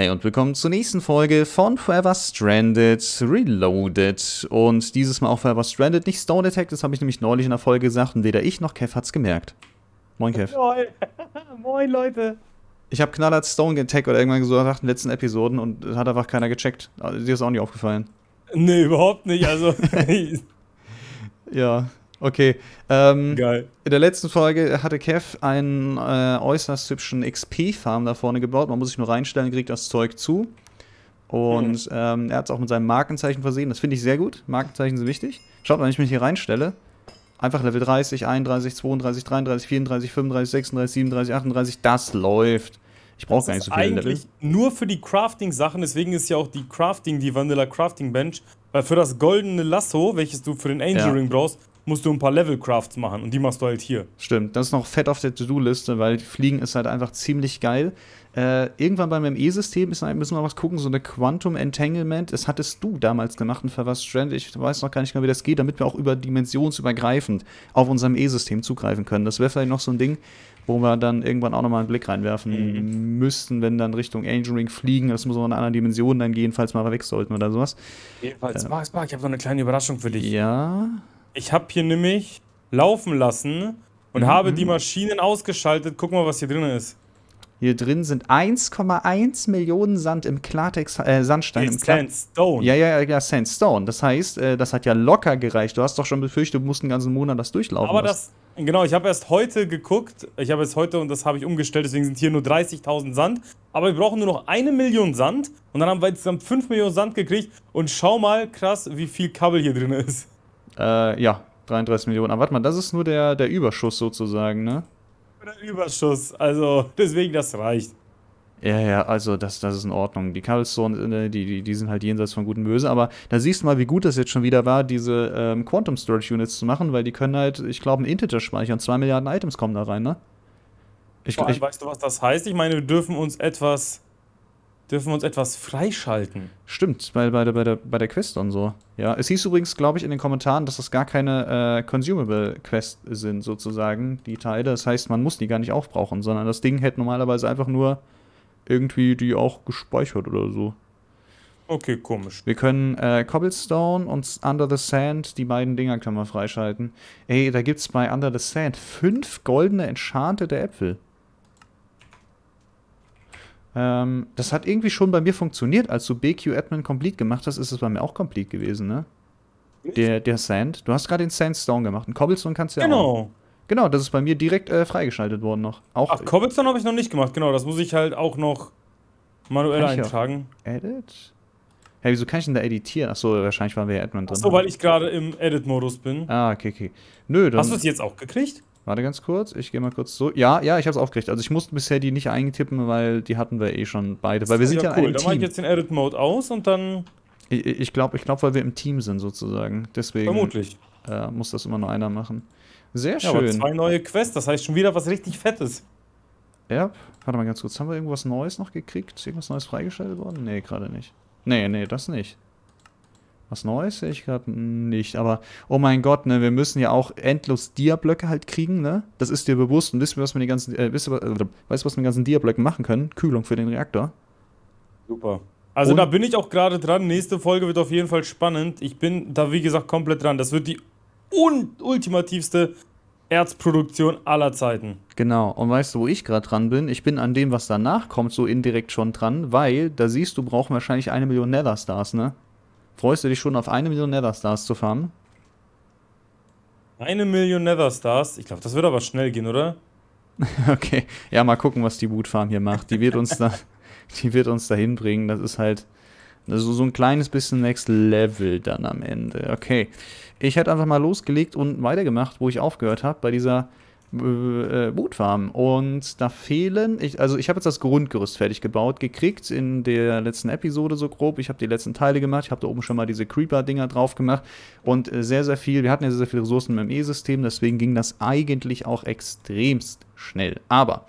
Hey und willkommen zur nächsten Folge von Forever Stranded Reloaded. Und dieses Mal auch Forever Stranded, nicht Stone Attack, das habe ich nämlich neulich in der Folge gesagt und weder ich noch Kev hat's gemerkt. Moin Kev. Moin, Moin Leute. Ich habe knallert Stone Attack oder irgendwann gesagt in den letzten Episoden und hat einfach keiner gecheckt. Also, dir ist auch nicht aufgefallen. Nee, überhaupt nicht. Also. ja. Okay. Ähm, Geil. In der letzten Folge hatte Kev einen äh, äußerst hübschen XP-Farm da vorne gebaut. Man muss sich nur reinstellen, kriegt das Zeug zu. Und mhm. ähm, er hat es auch mit seinem Markenzeichen versehen. Das finde ich sehr gut. Markenzeichen sind wichtig. Schaut, wenn ich mich hier reinstelle, einfach Level 30, 31, 32, 33, 34, 35, 36, 37, 38. Das läuft. Ich brauche gar nicht so viele eigentlich Level. Nur für die Crafting-Sachen, deswegen ist ja auch die Crafting, die Vanilla Crafting Bench. Weil für das goldene Lasso, welches du für den Angel Ring brauchst, musst du ein paar Level-Crafts machen und die machst du halt hier. Stimmt, das ist noch fett auf der To-Do-Liste, weil Fliegen ist halt einfach ziemlich geil. Äh, irgendwann beim ME-System halt, müssen wir was gucken, so eine Quantum Entanglement, das hattest du damals gemacht und Verwas Strand, ich weiß noch gar nicht mehr, genau, wie das geht, damit wir auch über dimensionsübergreifend auf unserem E-System zugreifen können. Das wäre vielleicht noch so ein Ding, wo wir dann irgendwann auch nochmal einen Blick reinwerfen mhm. müssten, wenn dann Richtung Engineering fliegen, das muss auch in einer anderen Dimension dann gehen, falls mal weg sollten oder sowas. Jedenfalls, äh, Max, Mark, ich habe noch eine kleine Überraschung für dich. Ja? Ich habe hier nämlich laufen lassen und mhm. habe mhm. die Maschinen ausgeschaltet. Guck mal, was hier drin ist. Hier drin sind 1,1 Millionen Sand im Klartext, äh, Sandstein. Im Sandstone. Ja, ja, ja, Sandstone. Das heißt, äh, das hat ja locker gereicht. Du hast doch schon befürchtet, du musst einen ganzen Monat das durchlaufen. Aber lassen. das, genau, ich habe erst heute geguckt. Ich habe es heute und das habe ich umgestellt, deswegen sind hier nur 30.000 Sand. Aber wir brauchen nur noch eine Million Sand und dann haben wir insgesamt 5 Millionen Sand gekriegt. Und schau mal krass, wie viel Kabel hier drin ist. Äh, ja, 33 Millionen. Aber warte mal, das ist nur der, der Überschuss sozusagen, ne? Der Überschuss, also deswegen das reicht. Ja, ja, also das, das ist in Ordnung. Die Cobblestone, äh, die, die, die sind halt jenseits von guten Böse, aber da siehst du mal, wie gut das jetzt schon wieder war, diese ähm, Quantum Storage Units zu machen, weil die können halt, ich glaube, ein Integer speichern. Zwei Milliarden Items kommen da rein, ne? Ich, Vor allem, ich, weißt du, was das heißt? Ich meine, wir dürfen uns etwas dürfen wir uns etwas freischalten. Stimmt, bei, bei, bei, der, bei der Quest und so. Ja, es hieß übrigens, glaube ich, in den Kommentaren, dass das gar keine äh, Consumable-Quest sind, sozusagen, die Teile. Das heißt, man muss die gar nicht aufbrauchen, sondern das Ding hätte normalerweise einfach nur irgendwie die auch gespeichert oder so. Okay, komisch. Wir können äh, Cobblestone und Under the Sand, die beiden Dinger können wir freischalten. Ey, da gibt's bei Under the Sand fünf goldene enchantete Äpfel. Ähm, das hat irgendwie schon bei mir funktioniert. Als du BQ Admin Complete gemacht hast, ist es bei mir auch Complete gewesen, ne? Der, der Sand. Du hast gerade den Sandstone gemacht. Ein Cobblestone kannst du ja genau. auch. Genau. Genau, das ist bei mir direkt äh, freigeschaltet worden noch. Auch Ach, Cobblestone habe ich noch nicht gemacht. Genau, das muss ich halt auch noch manuell eintragen. Edit? Hä, hey, wieso kann ich denn da editieren? Achso, wahrscheinlich waren wir ja Admin drin. Achso, weil ne? ich gerade im Edit-Modus bin. Ah, okay, okay. Nö, dann Hast du es jetzt auch gekriegt? Warte ganz kurz, ich gehe mal kurz so. Ja, ja, ich habe es aufgekriegt. Also ich musste bisher die nicht eingetippen, weil die hatten wir eh schon beide. Weil wir sind ja, ja cool. Ein Dann mache ich jetzt den Edit Mode aus und dann. Ich, ich glaube, ich glaub, weil wir im Team sind sozusagen. Deswegen. Vermutlich. Äh, muss das immer nur einer machen. Sehr schön. Ja, zwei neue Quests, das heißt schon wieder was richtig Fettes. Ja, warte mal ganz kurz. Haben wir irgendwas Neues noch gekriegt? Ist irgendwas Neues freigeschaltet worden? Nee, gerade nicht. Nee, nee, das nicht. Was Neues sehe ich gerade nicht. Aber oh mein Gott, ne, wir müssen ja auch endlos Dia-Blöcke halt kriegen, ne? Das ist dir bewusst. Und wisst ihr, was wir die ganzen, äh, wisst ihr, was, also, äh, weißt was wir den ganzen Dia-Blöcken machen können? Kühlung für den Reaktor. Super. Also und da bin ich auch gerade dran. Nächste Folge wird auf jeden Fall spannend. Ich bin da, wie gesagt, komplett dran. Das wird die un ultimativste Erzproduktion aller Zeiten. Genau. Und weißt du, wo ich gerade dran bin? Ich bin an dem, was danach kommt, so indirekt schon dran, weil da siehst du, brauchen wahrscheinlich eine Million Nether-Stars, ne? Freust du dich schon auf eine Million Netherstars zu farmen? Eine Million Netherstars? Ich glaube, das wird aber schnell gehen, oder? okay. Ja, mal gucken, was die Bootfarm hier macht. Die wird uns da, die wird uns dahin bringen. Das ist halt also so ein kleines bisschen Next Level dann am Ende. Okay. Ich hätte einfach mal losgelegt und weitergemacht, wo ich aufgehört habe, bei dieser äh, Bootfarm. Äh, und da fehlen, ich, also ich habe jetzt das Grundgerüst fertig gebaut, gekriegt in der letzten Episode so grob. Ich habe die letzten Teile gemacht, ich habe da oben schon mal diese Creeper-Dinger drauf gemacht und äh, sehr, sehr viel, wir hatten ja sehr, sehr viele Ressourcen im E-System, deswegen ging das eigentlich auch extremst schnell. Aber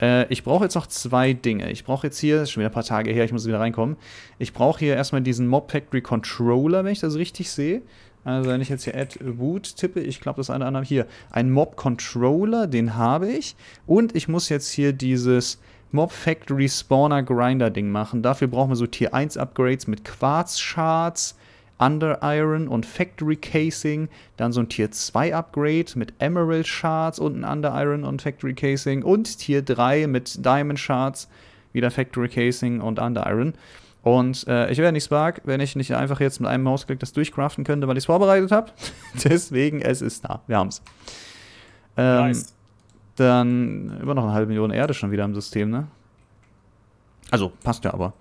äh, ich brauche jetzt noch zwei Dinge. Ich brauche jetzt hier, ist schon wieder ein paar Tage her, ich muss wieder reinkommen. Ich brauche hier erstmal diesen Mob Factory Controller, wenn ich das richtig sehe. Also wenn ich jetzt hier Add Boot tippe, ich glaube das eine andere, hier, ein Mob Controller, den habe ich. Und ich muss jetzt hier dieses Mob Factory Spawner Grinder Ding machen. Dafür brauchen wir so Tier 1 Upgrades mit Quarz Shards, Under Iron und Factory Casing, dann so ein Tier 2 Upgrade mit Emerald Shards und ein Under Iron und Factory Casing und Tier 3 mit Diamond Shards, wieder Factory Casing und Under Iron. Und äh, ich wäre nicht Spark, wenn ich nicht einfach jetzt mit einem Mausklick das durchcraften könnte, weil ich es vorbereitet habe. Deswegen, es ist da. Wir haben es. Ähm, nice. Dann immer noch eine halbe Million Erde schon wieder im System, ne? Also, passt ja aber.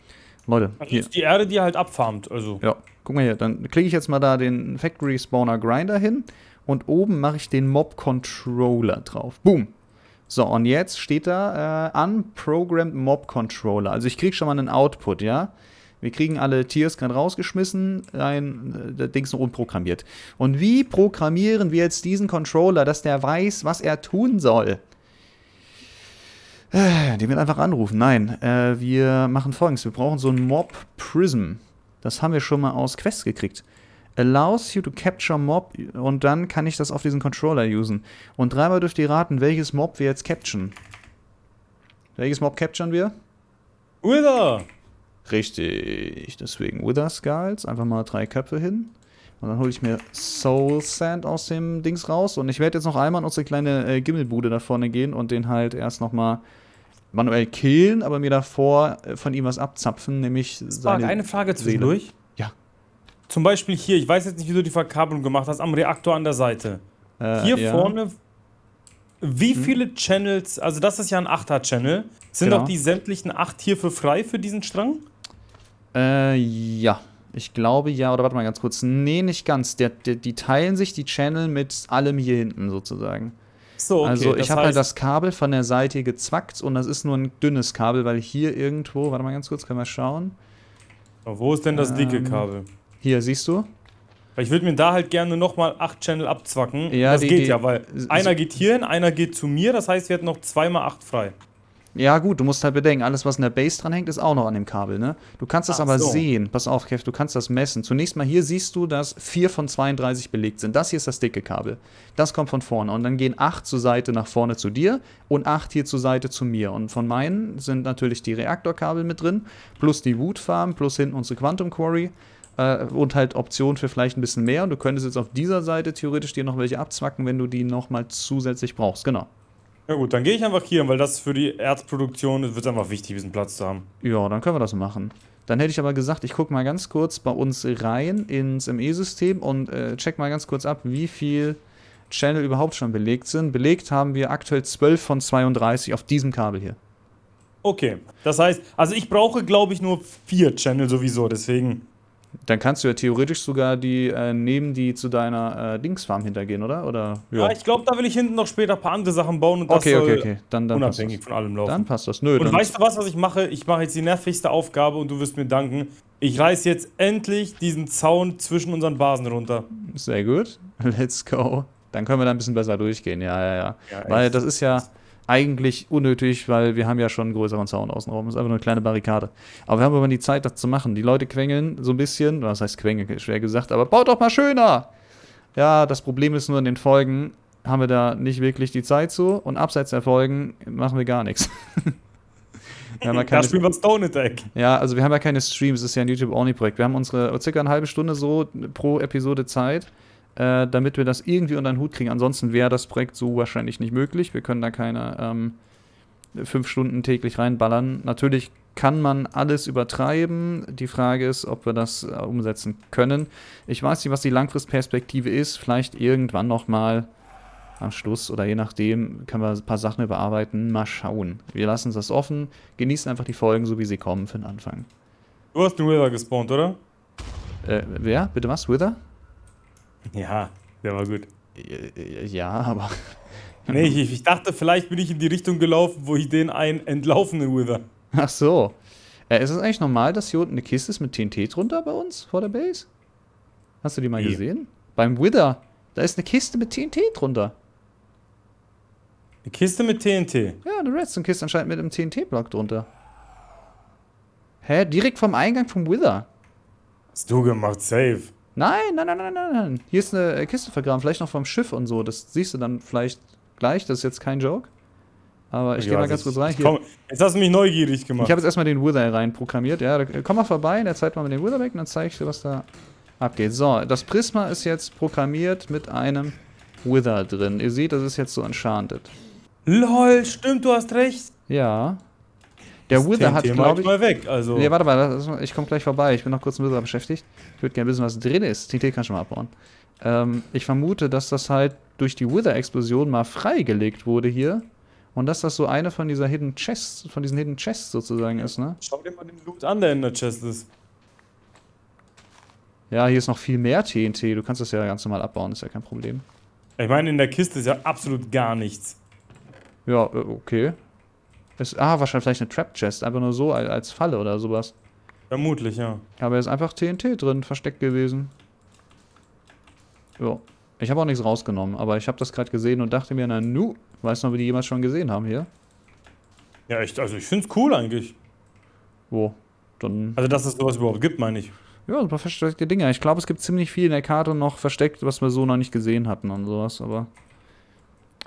Leute. Das also hier. ist die Erde, die halt abfarmt, also. Ja, guck mal hier. Dann klicke ich jetzt mal da den Factory Spawner Grinder hin und oben mache ich den Mob Controller drauf. Boom. So, und jetzt steht da äh, Unprogrammed Mob Controller. Also ich kriege schon mal einen Output, ja? Wir kriegen alle Tiers gerade rausgeschmissen, ein äh, Dings noch unprogrammiert. Und wie programmieren wir jetzt diesen Controller, dass der weiß, was er tun soll? Äh, den wird einfach anrufen. Nein, äh, wir machen folgendes. Wir brauchen so ein Mob Prism. Das haben wir schon mal aus Quests gekriegt allows you to capture Mob und dann kann ich das auf diesen Controller usen. Und dreimal dürft ihr raten, welches Mob wir jetzt capturen. Welches Mob capturen wir? Wither! Richtig, deswegen Wither Skulls, einfach mal drei Köpfe hin. Und dann hole ich mir Soul Sand aus dem Dings raus. Und ich werde jetzt noch einmal in unsere kleine äh, Gimmelbude da vorne gehen und den halt erst nochmal manuell killen, aber mir davor äh, von ihm was abzapfen, nämlich seine Spark, eine Frage zwischendurch. Seele. Ja. Zum Beispiel hier, ich weiß jetzt nicht, wie du die Verkabelung gemacht hast, am Reaktor an der Seite. Äh, hier ja. vorne, wie hm? viele Channels, also das ist ja ein 8er-Channel, sind genau. auch die sämtlichen 8 hierfür frei für diesen Strang? Äh, ja. Ich glaube ja, oder warte mal ganz kurz. Nee, nicht ganz. Der, der, die teilen sich die Channel mit allem hier hinten sozusagen. So, okay. Also ich habe halt das Kabel von der Seite gezwackt und das ist nur ein dünnes Kabel, weil hier irgendwo, warte mal ganz kurz, können wir schauen. Aber wo ist denn das ähm, dicke Kabel? Hier, siehst du? Weil ich würde mir da halt gerne nochmal 8 Channel abzwacken. Ja, das die, geht die, ja, weil einer geht hierhin, einer geht zu mir, das heißt, wir hätten noch 2 mal 8 frei. Ja, gut, du musst halt bedenken, alles, was in der Base dranhängt, ist auch noch an dem Kabel, ne? Du kannst das Ach aber so. sehen. Pass auf, Kev, du kannst das messen. Zunächst mal hier siehst du, dass 4 von 32 belegt sind. Das hier ist das dicke Kabel. Das kommt von vorne. Und dann gehen 8 zur Seite nach vorne zu dir und 8 hier zur Seite zu mir. Und von meinen sind natürlich die Reaktorkabel mit drin, plus die Wood Farm, plus hinten unsere Quantum Quarry. Äh, und halt Optionen für vielleicht ein bisschen mehr. Und du könntest jetzt auf dieser Seite theoretisch dir noch welche abzwacken, wenn du die nochmal zusätzlich brauchst. Genau. Ja gut, dann gehe ich einfach hier, weil das für die Erzproduktion wird einfach wichtig, diesen Platz zu haben. Ja, dann können wir das machen. Dann hätte ich aber gesagt, ich gucke mal ganz kurz bei uns rein ins ME-System und äh, check mal ganz kurz ab, wie viel Channel überhaupt schon belegt sind. Belegt haben wir aktuell 12 von 32 auf diesem Kabel hier. Okay, das heißt, also ich brauche glaube ich nur vier Channel sowieso, deswegen dann kannst du ja theoretisch sogar die äh, nehmen, die zu deiner äh, Dingsfarm hintergehen, oder? oder ja. Ah, ich glaube, da will ich hinten noch später ein paar andere Sachen bauen und das okay, okay, okay. Dann, dann unabhängig von allem laufen. Dann passt das. Nö, und weißt du was, was ich mache? Ich mache jetzt die nervigste Aufgabe und du wirst mir danken. Ich reiß jetzt endlich diesen Zaun zwischen unseren Basen runter. Sehr gut. Let's go. Dann können wir da ein bisschen besser durchgehen. Ja, ja, ja. ja Weil das ist ja eigentlich unnötig, weil wir haben ja schon einen größeren Zaun außenrum. Das ist einfach nur eine kleine Barrikade. Aber wir haben aber die Zeit, das zu machen. Die Leute quengeln so ein bisschen. Was heißt quengeln? Schwer gesagt. Aber baut doch mal schöner! Ja, das Problem ist nur in den Folgen haben wir da nicht wirklich die Zeit zu. Und abseits der Folgen machen wir gar nichts. Wir haben ja keine, da spielen wir Stone Attack. Ja, also wir haben ja keine Streams, das ist ja ein YouTube-Only-Projekt. Wir haben unsere circa eine halbe Stunde so pro Episode Zeit. Äh, damit wir das irgendwie unter den Hut kriegen. Ansonsten wäre das Projekt so wahrscheinlich nicht möglich. Wir können da keine ähm, fünf Stunden täglich reinballern. Natürlich kann man alles übertreiben. Die Frage ist, ob wir das äh, umsetzen können. Ich weiß nicht, was die Langfristperspektive ist. Vielleicht irgendwann nochmal am Schluss oder je nachdem können wir ein paar Sachen überarbeiten. Mal schauen. Wir lassen das offen, genießen einfach die Folgen, so wie sie kommen für den Anfang. Du hast den Wither gespawnt, oder? Äh, wer? Bitte was? Wither? Ja, der war gut. Äh, äh, ja, aber. nee, ich, ich, dachte, vielleicht bin ich in die Richtung gelaufen, wo ich den einen entlaufenen Wither. Ach so. Äh, ist es eigentlich normal, dass hier unten eine Kiste ist mit TNT drunter bei uns vor der Base? Hast du die mal nee. gesehen? Beim Wither. Da ist eine Kiste mit TNT drunter. Eine Kiste mit TNT? Ja, eine Redstone-Kiste anscheinend mit einem TNT-Block drunter. Hä? Direkt vom Eingang vom Wither. Hast du gemacht, safe. Nein, nein, nein, nein, nein. nein. Hier ist eine äh, Kiste vergraben, vielleicht noch vom Schiff und so. Das siehst du dann vielleicht gleich. Das ist jetzt kein Joke. Aber ich ja, gehe mal ganz kurz rein. Komm, jetzt hast du mich neugierig gemacht. Ich habe jetzt erstmal den Wither rein programmiert. Ja, äh, komm mal vorbei, der zeigt mal mit dem Wither weg und dann zeige ich dir, was da abgeht. So, das Prisma ist jetzt programmiert mit einem Wither drin. Ihr seht, das ist jetzt so enchanted. LOL, stimmt, du hast recht. Ja. Der Wither hat, glaube ich. mal weg. Also. Nee, warte mal, ich komme gleich vorbei. Ich bin noch kurz mit Wither beschäftigt. Ich würde gerne wissen, was drin ist. TNT kann schon mal abbauen. Ähm, ich vermute, dass das halt durch die Wither-Explosion mal freigelegt wurde hier. Und dass das so eine von dieser Hidden Chests, von diesen Hidden Chests sozusagen ist, ne? Schau dir mal den Loot an, der in der Chest ist. Ja, hier ist noch viel mehr TNT. Du kannst das ja ganz normal abbauen, ist ja kein Problem. Ich meine, in der Kiste ist ja absolut gar nichts. Ja, äh, okay. Ist, ah, wahrscheinlich vielleicht eine Trap Chest, einfach nur so als, Falle oder sowas. Vermutlich, ja. Aber ist einfach TNT drin, versteckt gewesen. Jo. Ich habe auch nichts rausgenommen, aber ich habe das gerade gesehen und dachte mir, na nu, weiß noch, wie die jemals schon gesehen haben hier. Ja, echt, also ich finde es cool eigentlich. Wo? Dann also, dass es sowas überhaupt gibt, meine ich. Ja, ein paar versteckte Dinger. Ich glaube, es gibt ziemlich viel in der Karte noch versteckt, was wir so noch nicht gesehen hatten und sowas, aber.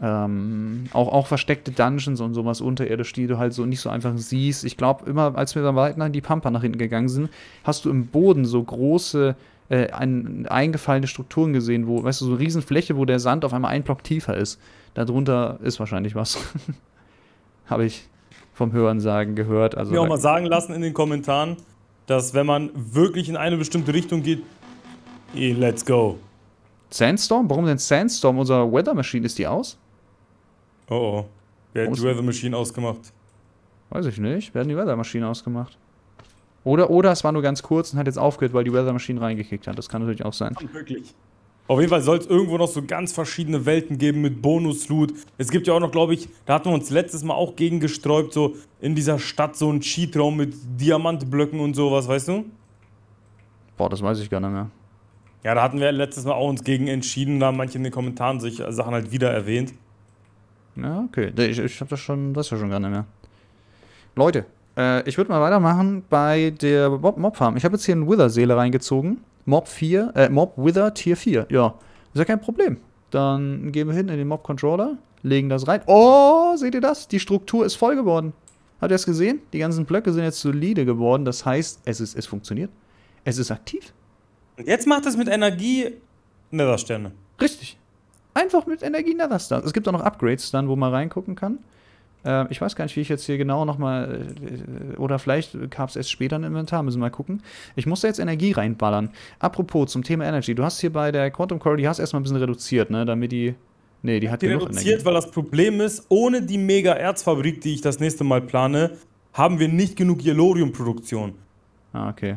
Ähm, auch, auch versteckte Dungeons und sowas unterirdisch, die du halt so nicht so einfach siehst. Ich glaube, immer als wir dann weiter in die Pampa nach hinten gegangen sind, hast du im Boden so große äh, ein, eingefallene Strukturen gesehen, wo, weißt du, so eine Riesenfläche, wo der Sand auf einmal ein Block tiefer ist. Darunter ist wahrscheinlich was. Habe ich vom Hörensagen gehört. Also, ich auch mal sagen lassen in den Kommentaren, dass wenn man wirklich in eine bestimmte Richtung geht, eh, let's go. Sandstorm? Warum denn Sandstorm? Unser Weather Machine, ist die aus? Oh oh. Wer hat Aus die Weather Machine ausgemacht? Weiß ich nicht. Wer hat die Weather Machine ausgemacht? Oder, oder es war nur ganz kurz und hat jetzt aufgehört, weil die Weather Machine reingekickt hat. Das kann natürlich auch sein. Wirklich. Auf jeden Fall soll es irgendwo noch so ganz verschiedene Welten geben mit Bonus-Loot. Es gibt ja auch noch, glaube ich, da hatten wir uns letztes Mal auch gegen gesträubt, so in dieser Stadt so ein Cheatraum mit Diamantblöcken und sowas, weißt du? Boah, das weiß ich gar nicht mehr. Ja, da hatten wir letztes Mal auch uns gegen entschieden, da haben manche in den Kommentaren sich Sachen halt wieder erwähnt. Ja, okay. Ich, ich habe das schon, das ist ja schon gar nicht mehr. Leute, äh, ich würde mal weitermachen bei der Mob, Mob Farm. Ich habe jetzt hier einen Wither-Seele reingezogen. Mob 4, äh, Mob Wither Tier 4. Ja, ist ja kein Problem. Dann gehen wir hin in den Mob-Controller, legen das rein. Oh, seht ihr das? Die Struktur ist voll geworden. Habt ihr das gesehen? Die ganzen Blöcke sind jetzt solide geworden. Das heißt, es, ist, es funktioniert. Es ist aktiv. Und Jetzt macht es mit Energie Nethersterne. Richtig. Einfach mit Energie Netherstars. Es gibt auch noch Upgrades dann, wo man reingucken kann. Äh, ich weiß gar nicht, wie ich jetzt hier genau nochmal. Äh, oder vielleicht gab es erst später ein Inventar, müssen wir mal gucken. Ich muss da jetzt Energie reinballern. Apropos zum Thema Energy. Du hast hier bei der Quantum Core, die hast erstmal ein bisschen reduziert, ne? Damit die. Nee, die hat die reduziert, Energie. weil das Problem ist, ohne die Mega-Erzfabrik, die ich das nächste Mal plane, haben wir nicht genug Yellorium-Produktion. Ah, okay.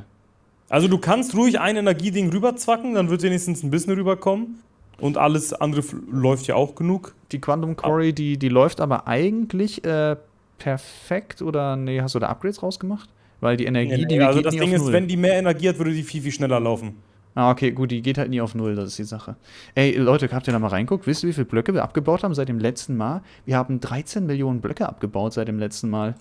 Also du kannst ruhig ein Energieding rüberzwacken, dann wird wenigstens ein bisschen rüberkommen. Und alles andere läuft ja auch genug. Die Quantum Quarry, ah. die, die läuft aber eigentlich äh, perfekt oder nee, hast du da Upgrades rausgemacht? Weil die Energie, nee, nee, also die Also das Ding ist, wenn die mehr Energie hat, würde die viel, viel schneller laufen. Ah, okay, gut, die geht halt nie auf Null, das ist die Sache. Ey, Leute, habt ihr da mal reinguckt? Wisst ihr, wie viele Blöcke wir abgebaut haben seit dem letzten Mal? Wir haben 13 Millionen Blöcke abgebaut seit dem letzten Mal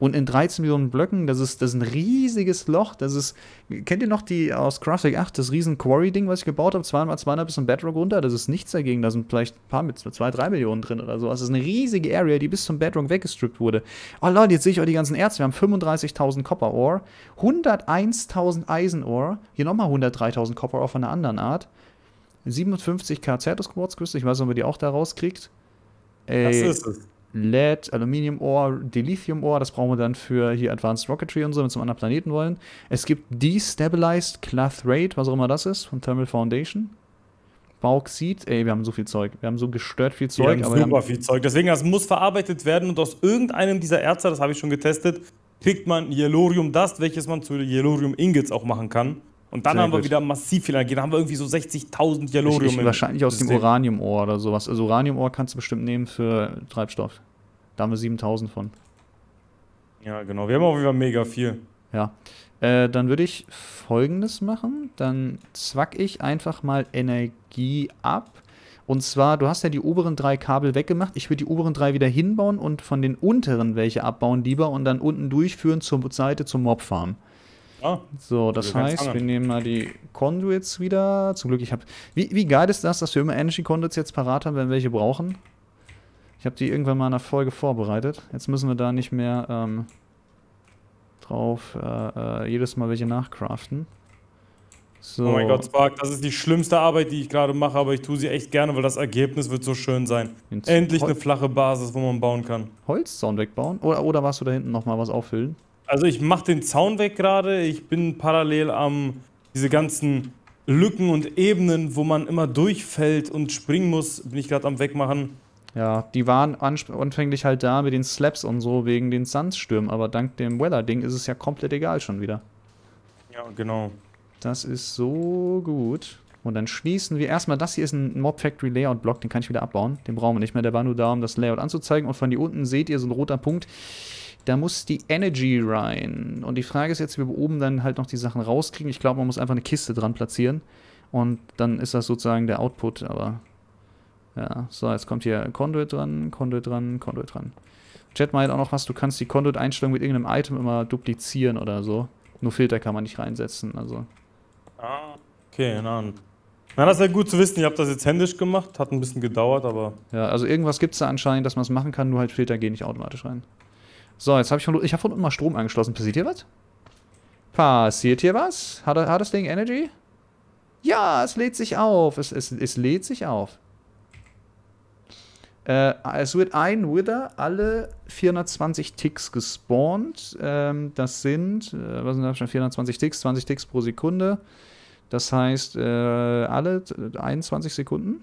und in 13 Millionen Blöcken, das ist, das ist ein riesiges Loch, das ist, kennt ihr noch die aus Craftic 8, das riesen Quarry-Ding, was ich gebaut habe, 2x200 bis zum Bedrock runter, das ist nichts dagegen, da sind vielleicht ein paar mit 2, 3 Millionen drin oder so, das ist eine riesige Area, die bis zum Bedrock weggestrippt wurde. Oh Leute, jetzt sehe ich euch die ganzen Erze, wir haben 35.000 Copper Ore, 101.000 Eisen Ore, hier nochmal 103.000 Copper Ore von einer anderen Art, 57k Quartz Quartzküste, ich weiß nicht, ob ihr die auch da rauskriegt. Ey, das ist es. Lead, Aluminium-Ohr, Delithium ohr das brauchen wir dann für hier Advanced Rocketry und so, wenn wir zum anderen Planeten wollen. Es gibt Destabilized Clathrate, was auch immer das ist, von Thermal Foundation. Bauxit, ey, wir haben so viel Zeug. Wir haben so gestört viel Zeug. Ja, haben super haben viel Zeug. Deswegen, das muss verarbeitet werden und aus irgendeinem dieser Erze, das habe ich schon getestet, kriegt man Yellorium Dust, welches man zu Yellorium Ingots auch machen kann. Und dann Sehr haben wir gut. wieder massiv viel Energie. Da haben wir irgendwie so 60.000 Jalorium. Ich, ich, wahrscheinlich aus System. dem Uraniumohr oder sowas. Also Uraniumohr kannst du bestimmt nehmen für Treibstoff. Da haben wir 7.000 von. Ja, genau. Wir haben auch wieder mega viel. Ja. Äh, dann würde ich folgendes machen. Dann zwack ich einfach mal Energie ab. Und zwar, du hast ja die oberen drei Kabel weggemacht. Ich würde die oberen drei wieder hinbauen und von den unteren welche abbauen lieber und dann unten durchführen zur Seite zum Mob Farm. Ja. So, das heißt, wir nehmen mal die Conduits wieder. Zum Glück, ich habe... Wie, wie geil ist das, dass wir immer Energy Conduits jetzt parat haben, wenn wir welche brauchen? Ich habe die irgendwann mal in einer Folge vorbereitet. Jetzt müssen wir da nicht mehr ähm, drauf äh, äh, jedes Mal welche nachcraften. So. Oh mein Gott, Spark, das ist die schlimmste Arbeit, die ich gerade mache, aber ich tue sie echt gerne, weil das Ergebnis wird so schön sein. Endlich Hol eine flache Basis, wo man bauen kann. Holzzaun wegbauen? Oder, oder warst du da hinten nochmal was auffüllen? Also ich mache den Zaun weg gerade. Ich bin parallel am diese ganzen Lücken und Ebenen, wo man immer durchfällt und springen muss, bin ich gerade am wegmachen. Ja, die waren anfänglich halt da mit den Slaps und so wegen den Sandstürmen, aber dank dem Weather-Ding ist es ja komplett egal schon wieder. Ja, genau. Das ist so gut. Und dann schließen wir erstmal, das hier ist ein Mob Factory Layout Block, den kann ich wieder abbauen. Den brauchen wir nicht mehr, der war nur da, um das Layout anzuzeigen. Und von hier unten seht ihr so ein roter Punkt. Da muss die Energy rein. Und die Frage ist jetzt, wie wir oben dann halt noch die Sachen rauskriegen. Ich glaube, man muss einfach eine Kiste dran platzieren. Und dann ist das sozusagen der Output, aber... Ja, so, jetzt kommt hier Conduit dran, Conduit dran, Conduit dran. Chat meint halt auch noch was, du kannst die Conduit-Einstellung mit irgendeinem Item immer duplizieren oder so. Nur Filter kann man nicht reinsetzen, also... Ah, okay, na, na, das ist ja gut zu wissen. Ich habe das jetzt händisch gemacht, hat ein bisschen gedauert, aber... Ja, also irgendwas gibt es da anscheinend, dass man es machen kann, nur halt Filter gehen nicht automatisch rein. So, jetzt habe ich von, ich hab von unten mal Strom angeschlossen. Passiert hier was? Passiert hier was? Hat, hat das Ding Energy? Ja, es lädt sich auf. Es, es, es lädt sich auf. Äh, es wird ein Wither alle 420 Ticks gespawnt. Ähm, das sind, äh, was sind das schon, 420 Ticks, 20 Ticks pro Sekunde. Das heißt, äh, alle 21 Sekunden.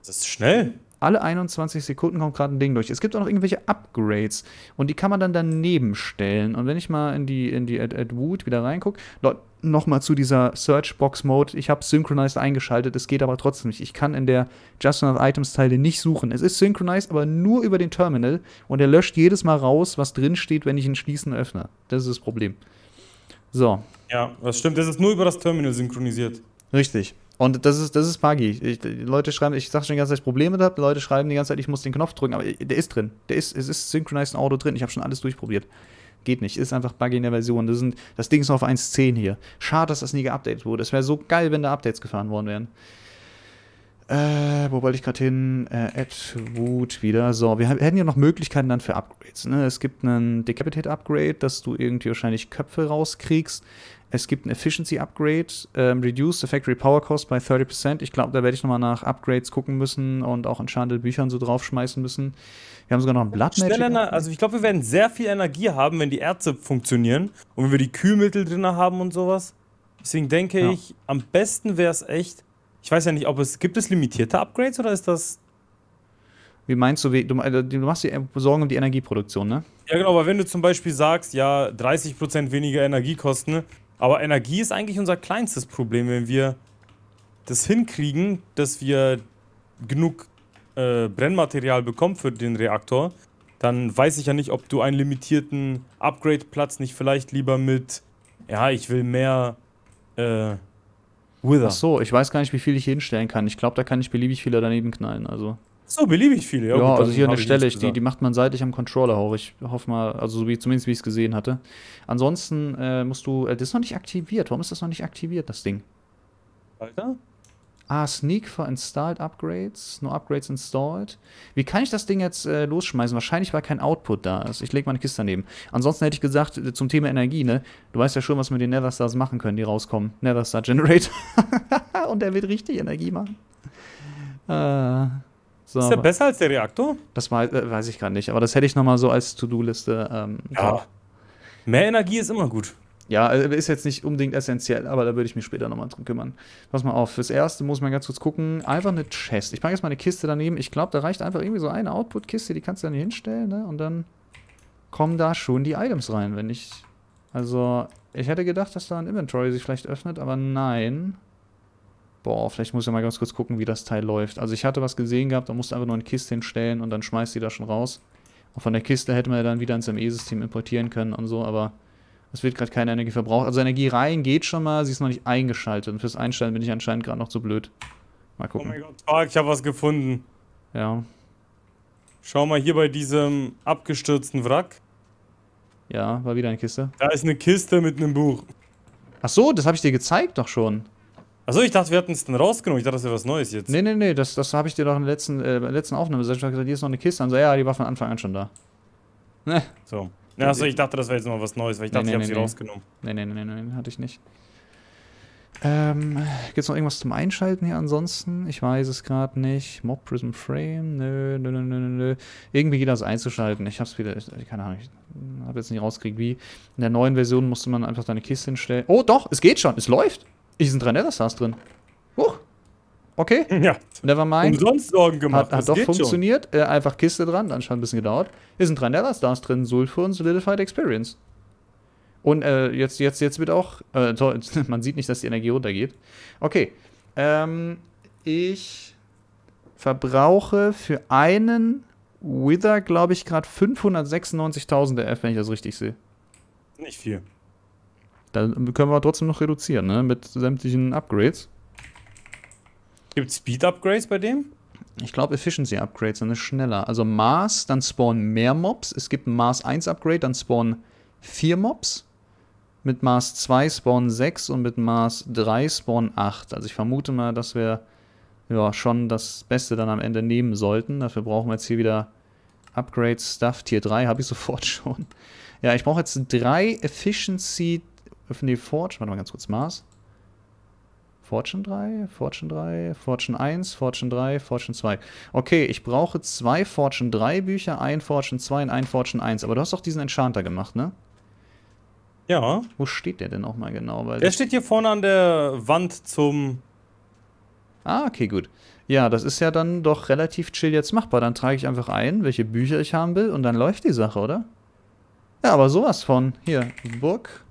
Das ist schnell alle 21 Sekunden kommt gerade ein Ding durch. Es gibt auch noch irgendwelche Upgrades und die kann man dann daneben stellen. Und wenn ich mal in die, in die Ad, Ad Wood wieder reingucke, nochmal zu dieser Search-Box-Mode. Ich habe Synchronized eingeschaltet, es geht aber trotzdem nicht. Ich kann in der Just Enough Items-Teile nicht suchen. Es ist Synchronized, aber nur über den Terminal und er löscht jedes Mal raus, was drin steht, wenn ich ihn schließen öffne. Das ist das Problem. So. Ja, das stimmt. Das ist nur über das Terminal synchronisiert. Richtig. Und das ist, das ist Magie. Ich, Leute schreiben, ich sage schon die ganze Zeit, ich Probleme da, Leute schreiben die ganze Zeit, ich muss den Knopf drücken, aber der ist drin. Der ist, es ist Synchronized Auto drin. Ich habe schon alles durchprobiert. Geht nicht, ist einfach Buggy in der Version. Das, sind, das Ding ist noch auf 1.10 hier. Schade, dass das nie geupdatet wurde. Es wäre so geil, wenn da Updates gefahren worden wären. Äh, wo wollte ich gerade hin? Äh, Atwood wieder. So, wir hätten ja noch Möglichkeiten dann für Upgrades. Ne? Es gibt einen Decapitate-Upgrade, dass du irgendwie wahrscheinlich Köpfe rauskriegst. Es gibt ein Efficiency Upgrade, ähm, Reduce the Factory Power Cost by 30%. Ich glaube, da werde ich nochmal nach Upgrades gucken müssen und auch in Schande Büchern so draufschmeißen müssen. Wir haben sogar noch ein Blood Magic. Also ich glaube, wir werden sehr viel Energie haben, wenn die Erze funktionieren und wenn wir die Kühlmittel drin haben und sowas. Deswegen denke ja. ich, am besten wäre es echt. Ich weiß ja nicht, ob es gibt es limitierte Upgrades oder ist das wie meinst du, wie, du, äh, du, machst dir Sorgen um die Energieproduktion, ne? Ja, genau, aber wenn du zum Beispiel sagst, ja, 30% weniger Energiekosten, aber Energie ist eigentlich unser kleinstes Problem, wenn wir das hinkriegen, dass wir genug äh, Brennmaterial bekommen für den Reaktor, dann weiß ich ja nicht, ob du einen limitierten Upgrade-Platz nicht vielleicht lieber mit, ja, ich will mehr äh, Wither. Ach so, ich weiß gar nicht, wie viel ich hinstellen kann. Ich glaube, da kann ich beliebig viele daneben knallen, also so, beliebig viele, ja. ja gut, also hier eine Stelle, ich die, die macht man seitlich am Controller, hoch. ich. Hoffe mal, also so wie, zumindest wie ich es gesehen hatte. Ansonsten äh, musst du. Äh, das ist noch nicht aktiviert. Warum ist das noch nicht aktiviert, das Ding? Alter? Ah, Sneak for Installed Upgrades. No Upgrades installed. Wie kann ich das Ding jetzt äh, losschmeißen? Wahrscheinlich, weil kein Output da ist. Ich lege meine Kiste daneben. Ansonsten hätte ich gesagt, äh, zum Thema Energie, ne? Du weißt ja schon, was wir mit den Netherstars machen können, die rauskommen. Netherstar Generator. Und der wird richtig Energie machen. Äh. So, ist der besser als der Reaktor? Das äh, weiß ich gar nicht, aber das hätte ich nochmal so als To-Do-Liste. Ähm, ja. Mehr Energie ist immer gut. Ja, also ist jetzt nicht unbedingt essentiell, aber da würde ich mich später nochmal drum kümmern. Pass mal auf, fürs Erste muss man ganz kurz gucken. Einfach eine Chest. Ich packe jetzt mal eine Kiste daneben. Ich glaube, da reicht einfach irgendwie so eine Output-Kiste, die kannst du dann hier hinstellen, ne? Und dann kommen da schon die Items rein, wenn ich... Also, ich hätte gedacht, dass da ein Inventory sich vielleicht öffnet, aber nein. Boah, vielleicht muss ich mal ganz kurz gucken, wie das Teil läuft. Also ich hatte was gesehen gehabt, da musst du einfach nur eine Kiste hinstellen und dann schmeißt die da schon raus. Und von der Kiste hätte man ja dann wieder ins ME-System importieren können und so, aber es wird gerade keine Energie verbraucht. Also Energie rein geht schon mal, sie ist noch nicht eingeschaltet. Und fürs Einstellen bin ich anscheinend gerade noch zu blöd. Mal oh gucken. Oh mein Gott, fuck, ich habe was gefunden. Ja. Schau mal hier bei diesem abgestürzten Wrack. Ja, war wieder eine Kiste. Da ist eine Kiste mit einem Buch. Ach so, das habe ich dir gezeigt doch schon. Achso, ich dachte, wir hatten es dann rausgenommen. Ich dachte, das wäre was Neues jetzt. Nee, nee, nee, das, das habe ich dir doch in der letzten, äh, letzten Aufnahme gesagt. Ich habe gesagt, hier ist noch eine Kiste. Dann so, ja, die war von Anfang an schon da. Ne. So. Ja, achso, ich dachte, das wäre jetzt mal was Neues, weil ich dachte, nee, nee, ich habe nee, sie rausgenommen. Nee, nee, nee, nee, nee, hatte ich nicht. Ähm, gibt's noch irgendwas zum Einschalten hier ansonsten? Ich weiß es gerade nicht. Mob Prism Frame? Nö, nö, nö, nö, nö. Irgendwie geht das einzuschalten. Ich hab's wieder, ich, keine Ahnung, ich hab jetzt nicht rausgekriegt, wie. In der neuen Version musste man einfach deine Kiste hinstellen. Oh, doch, es geht schon, es läuft. Hier sind drei Netherstars drin. Huch. Okay. Ja. Nevermind. Umsonst Sorgen gemacht. Hat, hat doch funktioniert. Äh, einfach Kiste dran. Dann schon ein bisschen gedauert. Hier sind drei Netherstars drin. Sulfur und Solidified Experience. Und äh, jetzt, jetzt, jetzt wird auch. Äh, toll, man sieht nicht, dass die Energie runtergeht. Okay. Ähm, ich verbrauche für einen Wither, glaube ich, gerade 596.000 RF, wenn ich das richtig sehe. Nicht viel. Dann können wir trotzdem noch reduzieren, ne? Mit sämtlichen Upgrades. Gibt Speed-Upgrades bei dem? Ich glaube Efficiency-Upgrades, sind schneller. Also Mars, dann spawnen mehr Mobs. Es gibt ein Mars 1-Upgrade, dann spawnen vier Mobs. Mit Mars 2 spawnen 6 und mit Mars 3 spawnen 8. Also ich vermute mal, dass wir ja, schon das Beste dann am Ende nehmen sollten. Dafür brauchen wir jetzt hier wieder Upgrade Stuff. Tier 3 habe ich sofort schon. Ja, ich brauche jetzt drei Efficiency Öffne die Forge. Warte mal ganz kurz. Mars. Fortune 3, Fortune 3, Fortune 1, Fortune 3, Fortune 2. Okay, ich brauche zwei Fortune 3 Bücher, ein Fortune 2 und ein Fortune 1. Aber du hast doch diesen Enchanter gemacht, ne? Ja. Wo steht der denn auch mal genau? Weil der steht hier vorne an der Wand zum... Ah, okay, gut. Ja, das ist ja dann doch relativ chill jetzt machbar. Dann trage ich einfach ein, welche Bücher ich haben will und dann läuft die Sache, oder? Ja, aber sowas von. Hier, Book.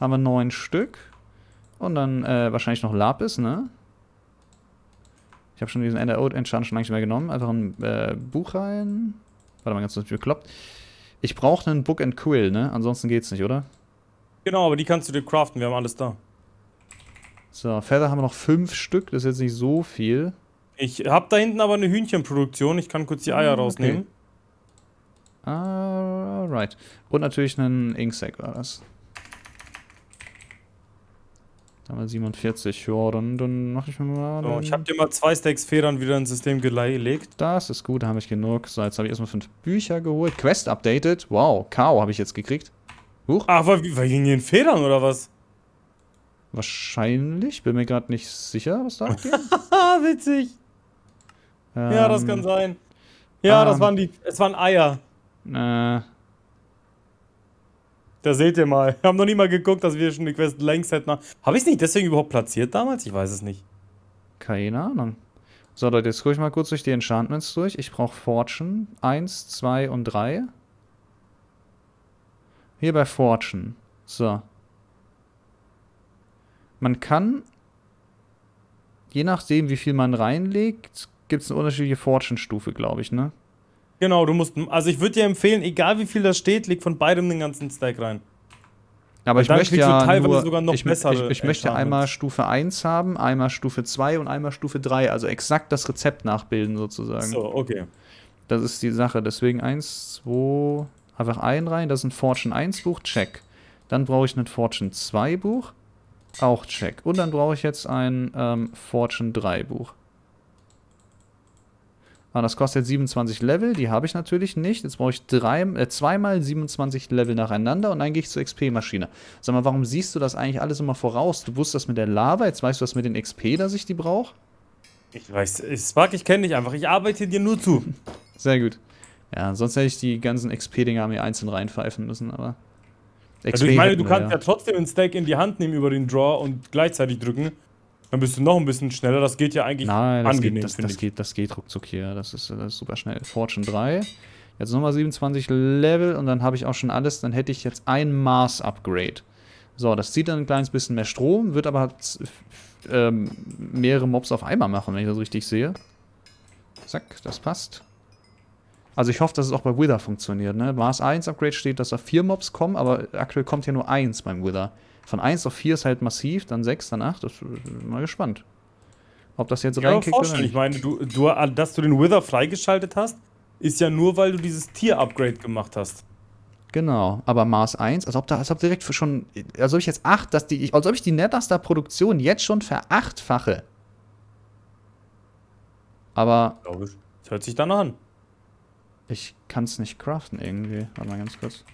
Haben wir neun Stück. Und dann äh, wahrscheinlich noch Lapis, ne? Ich habe schon diesen Ender out Enchant schon lange nicht mehr genommen. Einfach ein äh, Buch rein. Warte mal, ganz kurz, wie kloppt. Ich brauche einen Book and Quill, ne? Ansonsten geht's nicht, oder? Genau, aber die kannst du dir craften, wir haben alles da. So, Feather haben wir noch fünf Stück, das ist jetzt nicht so viel. Ich habe da hinten aber eine Hühnchenproduktion, ich kann kurz die Eier ah, okay. rausnehmen. Alright. Ah, Und natürlich einen Inksack war das haben wir 47. Ja, dann, dann mache ich mir mal. So, ich habe dir mal zwei Stacks Federn wieder ins System gelegt. Das ist gut, da habe ich genug. So, jetzt habe ich erstmal fünf Bücher geholt. Quest updated. Wow, K.O. habe ich jetzt gekriegt. Huch. Ach, war, war gegen den Federn oder was? Wahrscheinlich. Bin mir gerade nicht sicher, was da abgeht. Witzig. Ähm, ja, das kann ähm, sein. Ja, ähm, das waren die. Es waren Eier. Äh. Da seht ihr mal. Wir haben noch nie mal geguckt, dass wir schon die Quest längst hätten. Habe ich es nicht deswegen überhaupt platziert damals? Ich weiß es nicht. Keine Ahnung. So, Leute, jetzt gucke ich mal kurz durch die Enchantments durch. Ich brauche Fortune 1, 2 und 3. Hier bei Fortune. So. Man kann, je nachdem, wie viel man reinlegt, gibt es eine unterschiedliche Fortune-Stufe, glaube ich, ne? Genau, du musst. Also ich würde dir empfehlen, egal wie viel da steht, leg von beidem den ganzen Stack rein. Aber ich möchte ja nur, sogar noch ich, bessere ich, ich, ich möchte einmal Stufe 1 haben, einmal Stufe 2 und einmal Stufe 3, also exakt das Rezept nachbilden sozusagen. So, okay. Das ist die Sache, deswegen 1, 2, einfach ein rein, das ist ein Fortune 1 Buch, check. Dann brauche ich ein Fortune 2 Buch, auch check. Und dann brauche ich jetzt ein ähm, Fortune 3 Buch. Und ah, das kostet 27 Level, die habe ich natürlich nicht. Jetzt brauche ich drei, äh, zweimal 27 Level nacheinander und dann gehe ich zur XP-Maschine. Sag mal, warum siehst du das eigentlich alles immer voraus? Du wusstest das mit der Lava, jetzt weißt du das mit den XP, dass ich die brauche? Ich weiß, Spark, ich kenne dich einfach. Ich arbeite dir nur zu. Sehr gut. Ja, sonst hätte ich die ganzen XP-Dinger mir einzeln reinpfeifen müssen, aber. XP also ich meine, du kannst ja. ja trotzdem einen Stack in die Hand nehmen über den Draw und gleichzeitig drücken. Dann bist du noch ein bisschen schneller. Das geht ja eigentlich Nein, das angenehm, geht, das, das Geht, das geht ruckzuck hier. Das ist, das ist super schnell. Fortune 3. Jetzt nochmal 27 Level und dann habe ich auch schon alles. Dann hätte ich jetzt ein mars upgrade So, das zieht dann ein kleines bisschen mehr Strom, wird aber ähm, mehrere Mobs auf einmal machen, wenn ich das richtig sehe. Zack, das passt. Also ich hoffe, dass es auch bei Wither funktioniert. Ne? Mars 1 Upgrade steht, dass da vier Mobs kommen, aber aktuell kommt ja nur eins beim Wither. Von 1 auf 4 ist halt massiv, dann 6, dann 8. Das, äh, mal gespannt. Ob das jetzt reinkickt oder nicht. Ich meine, du, du, ah, dass du den Wither freigeschaltet hast, ist ja nur, weil du dieses Tier-Upgrade gemacht hast. Genau, aber Mars 1, als ob da, als ob direkt schon, als ob ich jetzt 8, dass die, als ob ich die Netterstar-Produktion jetzt schon verachtfache. Aber. Glaube ich. Das hört sich dann an. Ich kann es nicht craften irgendwie. Warte mal ganz kurz.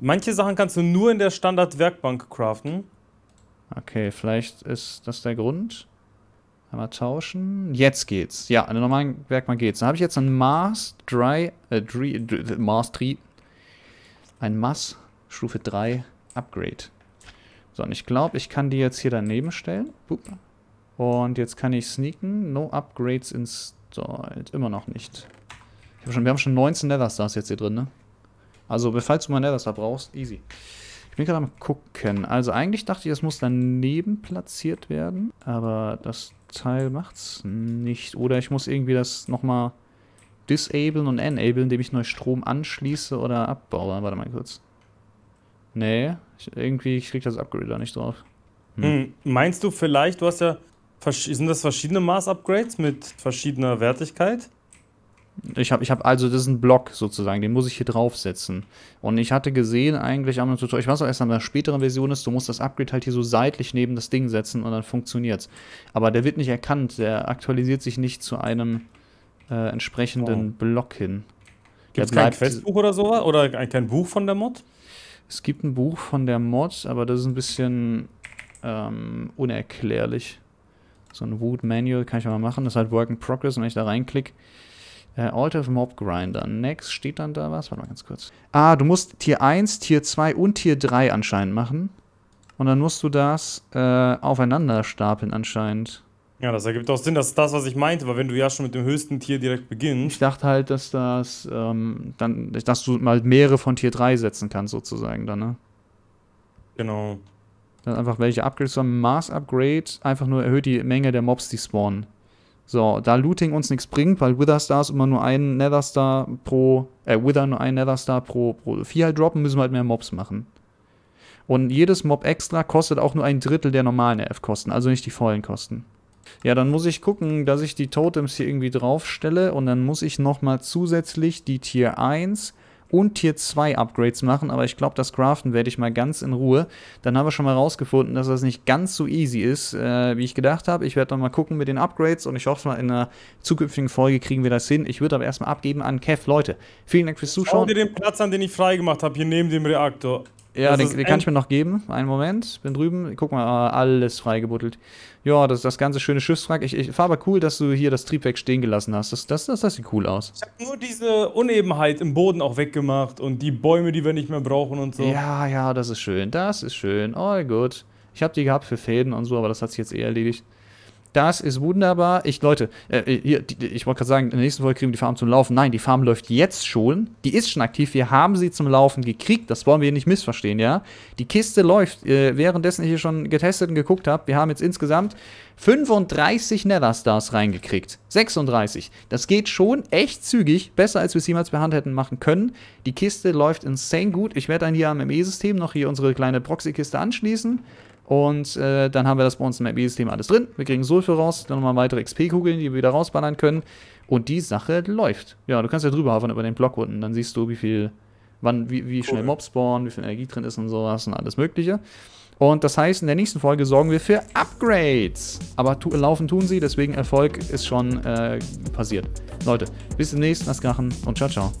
Manche Sachen kannst du nur in der Standard-Werkbank craften. Okay, vielleicht ist das der Grund. Einmal tauschen. Jetzt geht's. Ja, in der normalen Werkbank geht's. Dann habe ich jetzt äh, ein Mars 3, äh, 3, 3 Mars 3, ein Mass Stufe 3 Upgrade. So, und ich glaube, ich kann die jetzt hier daneben stellen. Boop. Und jetzt kann ich sneaken. No Upgrades installed. Immer noch nicht. Schon, wir haben schon 19 Nether Stars jetzt hier drin, ne? Also, falls du mal da brauchst, easy. Ich bin gerade am gucken. Also, eigentlich dachte ich, das muss daneben platziert werden. Aber das Teil macht's nicht. Oder ich muss irgendwie das nochmal disablen und enablen, indem ich neu Strom anschließe oder abbaue. Warte mal kurz. Nee, ich, irgendwie krieg das Upgrade da nicht drauf. Hm. hm meinst du vielleicht, du hast ja, sind das verschiedene Maß-Upgrades mit verschiedener Wertigkeit? Ich habe, ich hab, also das ist ein Block sozusagen, den muss ich hier draufsetzen. Und ich hatte gesehen eigentlich am Tutorial, ich weiß auch erst an der späteren Version ist, du musst das Upgrade halt hier so seitlich neben das Ding setzen und dann funktioniert's. Aber der wird nicht erkannt, der aktualisiert sich nicht zu einem äh, entsprechenden oh. Block hin. Gibt es kein Questbuch oder sowas? Oder kein Buch von der Mod? Es gibt ein Buch von der Mod, aber das ist ein bisschen ähm, unerklärlich. So ein Wood Manual kann ich mal machen, das ist halt Work in Progress und wenn ich da reinklicke, äh, Alter of Mob Grinder. Next steht dann da was? Warte mal ganz kurz. Ah, du musst Tier 1, Tier 2 und Tier 3 anscheinend machen. Und dann musst du das äh, aufeinander stapeln anscheinend. Ja, das ergibt auch Sinn. Das ist das, was ich meinte, weil wenn du ja schon mit dem höchsten Tier direkt beginnst. Ich dachte halt, dass das ähm, dann, dass du mal mehrere von Tier 3 setzen kannst, sozusagen dann, ne? Genau. Dann einfach welche Upgrades haben. Mars-Upgrade einfach nur erhöht die Menge der Mobs, die spawnen. So, da Looting uns nichts bringt, weil Witherstars immer nur einen Netherstar pro, äh, Wither nur einen Netherstar pro, pro Vieh halt droppen, müssen wir halt mehr Mobs machen. Und jedes Mob extra kostet auch nur ein Drittel der normalen f kosten also nicht die vollen Kosten. Ja, dann muss ich gucken, dass ich die Totems hier irgendwie draufstelle und dann muss ich nochmal zusätzlich die Tier 1 und Tier 2 Upgrades machen, aber ich glaube, das Craften werde ich mal ganz in Ruhe. Dann haben wir schon mal rausgefunden, dass das nicht ganz so easy ist, äh, wie ich gedacht habe. Ich werde dann mal gucken mit den Upgrades und ich hoffe mal, in einer zukünftigen Folge kriegen wir das hin. Ich würde aber erstmal abgeben an Kev. Leute, vielen Dank fürs Zuschauen. Schau dir den Platz an, den ich freigemacht habe, hier neben dem Reaktor. Ja, den, den kann ich mir noch geben. Einen Moment, bin drüben. Guck mal, ah, alles freigebuttelt. Ja, das ist das ganze schöne Schiffswrack. Ich, ich war aber cool, dass du hier das Triebwerk stehen gelassen hast. Das, das, das, das sieht cool aus. Ich habe nur diese Unebenheit im Boden auch weggemacht und die Bäume, die wir nicht mehr brauchen und so. Ja, ja, das ist schön. Das ist schön. Oh, gut. Ich habe die gehabt für Fäden und so, aber das hat sich jetzt eh erledigt. Das ist wunderbar. Ich, Leute, äh, hier, die, ich wollte gerade sagen, in der nächsten Folge kriegen wir die Farm zum Laufen. Nein, die Farm läuft jetzt schon. Die ist schon aktiv. Wir haben sie zum Laufen gekriegt. Das wollen wir nicht missverstehen, ja? Die Kiste läuft. Äh, währenddessen ich hier schon getestet und geguckt habe, wir haben jetzt insgesamt 35 Netherstars reingekriegt. 36. Das geht schon echt zügig. Besser, als wir es jemals per Hand hätten machen können. Die Kiste läuft insane gut. Ich werde dann hier am ME-System noch hier unsere kleine Proxy-Kiste anschließen. Und äh, dann haben wir das bei uns im MB-System alles drin. Wir kriegen Sulfur raus, dann nochmal weitere XP-Kugeln, die wir wieder rausballern können. Und die Sache läuft. Ja, du kannst ja drüber havern über den Block unten. Dann siehst du, wie viel, wann, wie, wie cool. schnell Mobs spawnen, wie viel Energie drin ist und sowas und alles Mögliche. Und das heißt, in der nächsten Folge sorgen wir für Upgrades. Aber tu laufen tun sie, deswegen Erfolg ist schon äh, passiert. Leute, bis zum nächsten, lasst krachen und ciao, ciao.